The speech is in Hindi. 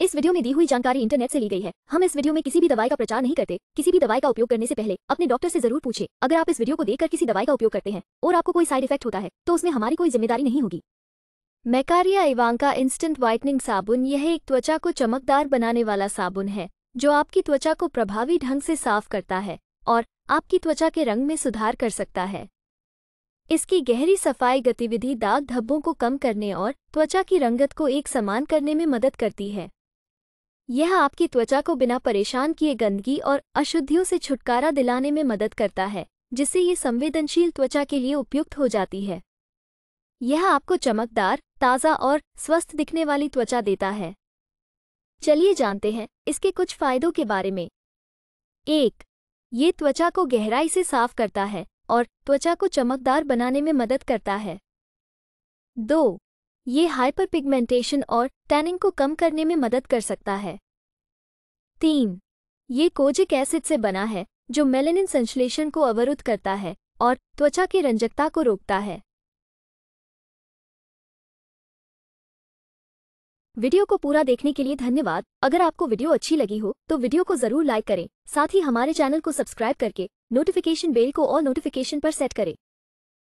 इस वीडियो में दी हुई जानकारी इंटरनेट से ली गई है हम इस वीडियो में किसी भी दवाई का प्रचार नहीं करते किसी भी दवाई का उपयोग करने से पहले अपने डॉक्टर से जरूर पूछे अगर आप इस वीडियो को देखकर किसी दवाई का उपयोग करते हैं और आपको कोई साइड इफेक्ट होता है तो उसमें हमारी कोई जिम्मेदारी नहीं होगी मैकारिया इवांका इंस्टेंट व्हाइटनिंग साबुन यह एक त्वचा को चमकदार बनाने वाला साबुन है जो आपकी त्वचा को प्रभावी ढंग से साफ करता है और आपकी त्वचा के रंग में सुधार कर सकता है इसकी गहरी सफाई गतिविधि दाग धब्बों को कम करने और त्वचा की रंगत को एक समान करने में मदद करती है यह आपकी त्वचा को बिना परेशान किए गंदगी और अशुद्धियों से छुटकारा दिलाने में मदद करता है जिससे ये संवेदनशील त्वचा के लिए उपयुक्त हो जाती है यह आपको चमकदार ताज़ा और स्वस्थ दिखने वाली त्वचा देता है चलिए जानते हैं इसके कुछ फायदों के बारे में एक ये त्वचा को गहराई से साफ करता है और त्वचा को चमकदार बनाने में मदद करता है दो ये हाइपर पिगमेंटेशन और टैनिंग को कम करने में मदद कर सकता है तीन ये कोजिक एसिड से बना है जो मेलेनिन संश्लेषण को अवरुद्ध करता है और त्वचा की रंजकता को रोकता है वीडियो को पूरा देखने के लिए धन्यवाद अगर आपको वीडियो अच्छी लगी हो तो वीडियो को जरूर लाइक करें साथ ही हमारे चैनल को सब्सक्राइब करके नोटिफिकेशन बेल को और नोटिफिकेशन पर सेट करें